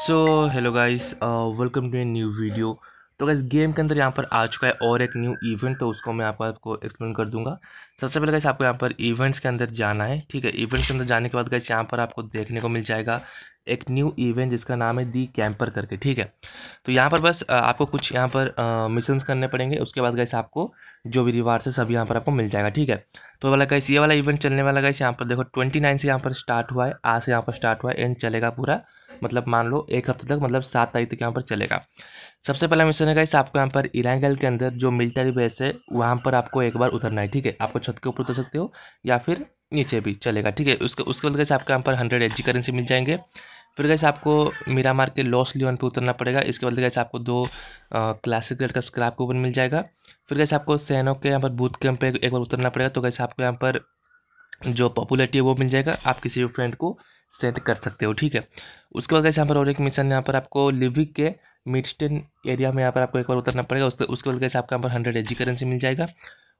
so hello guys welcome to a new video तो guys game के अंदर यहाँ पर आ चुका है और एक न्यू इवेंट तो उसको मैं आपको आपको एक्सप्लेन कर दूंगा सबसे पहले गाइस आपको यहाँ पर इवेंट्स के अंदर जाना है ठीक है इवेंट्स के अंदर जाने के बाद गाइस यहाँ पर आपको देखने को मिल जाएगा एक न्यू इवेंट जिसका नाम है दी कैंपर करके ठीक है तो यहाँ पर बस आपको कुछ यहाँ पर मिशंस करने पड़ेंगे उसके बाद गैस आपको जो भी रिवार्ड है सब यहाँ पर आपको मिल जाएगा ठीक है तो वाला गैस ये वाला इवेंट चलने वाला गैस यहाँ पर देखो ट्वेंटी नाइन से यहाँ पर स्टार्ट हुआ है आज से यहाँ पर स्टार्ट हुआ है एंड चलेगा पूरा मतलब मान लो एक हफ्ते तक मतलब सात तारीख तक यहाँ पर चलेगा सबसे पहला मिशन है गाइस आपको यहाँ पर इरांगल के अंदर जो मिलिटरी बेस है वहाँ पर आपको एक बार उतरना है ठीक है आपको छत के ऊपर उतर सकते हो या फिर नीचे भी चलेगा ठीक है उसके उसके बाद गए आपको यहाँ पर हंड्रेड एच करेंसी मिल जाएंगे फिर कैसे आपको मीरा मार के लॉस लियोन पे उतरना पड़ेगा इसके बाद कैसे आपको दो क्लासिक रेड का स्क्रैप कूपन मिल जाएगा फिर कैसे आपको सैनो के यहाँ पर बूथ कैंप पे एक बार उतरना पड़ेगा तो कैसे आपको यहाँ पर जो पॉपुलरिटी है वो मिल जाएगा आप किसी भी फ्रेंड को सेंड कर सकते हो ठीक है उसके बाद कैसे यहाँ पर और एक मिशन यहाँ पर आपको लिविक के मिडस्टेन एरिया में यहाँ पर आपको एक बार उतरना पड़ेगा उसके उसके बाद कैसे आपको यहाँ पर हंड्रेड एजी करेंसी मिल जाएगा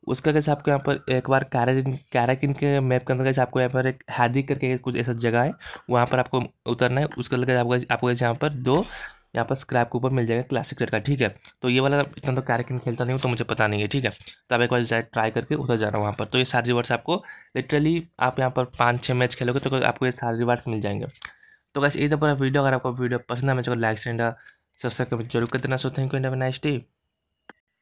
उसका कैसे आपको यहाँ पर एक बार कैराकिन कैराकिन के मैप के अंदर कैसे आपको यहाँ पर एक हैदी करके कुछ ऐसा जगह है वहाँ पर आपको उतरना है उसका लगे आपको आपको यहाँ पर दो यहाँ पर स्क्रैप के ऊपर मिल जाएगा क्लासिक रेड का ठीक है तो ये वाला इतना तो कैरेकिन खेलता नहीं हो तो मुझे पता नहीं है ठीक है तो आप एक बार जाए ट्राई करके उधर जाना वहाँ पर तो ये सारे रिवार्ड्स आपको लिटरली आप यहाँ पर पाँच छः मैच खेलोगे तो आपको ये सारे रिवार्ड्स मिल जाएंगे तो कैसे इधर पूरा वीडियो अगर आपको वीडियो पसंद है मैं लाइक सेंडा सब्सक्राइब जरूर कर देना so thank you India nice